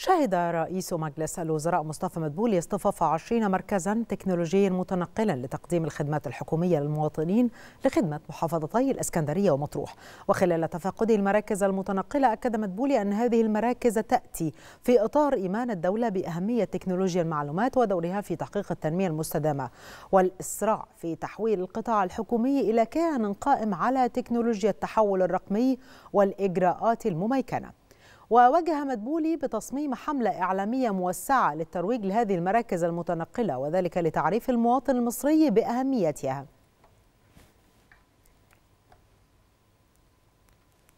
شهد رئيس مجلس الوزراء مصطفى مدبولي اصطفاف 20 مركزا تكنولوجيا متنقلا لتقديم الخدمات الحكومية للمواطنين لخدمة محافظتي الإسكندرية ومطروح وخلال تفقد المراكز المتنقلة أكد مدبولي أن هذه المراكز تأتي في إطار إيمان الدولة بأهمية تكنولوجيا المعلومات ودورها في تحقيق التنمية المستدامة والإسراع في تحويل القطاع الحكومي إلى كيان قائم على تكنولوجيا التحول الرقمي والإجراءات المميكنة ووجه مدبولي بتصميم حملة إعلامية موسعة للترويج لهذه المراكز المتنقلة وذلك لتعريف المواطن المصري بأهميتها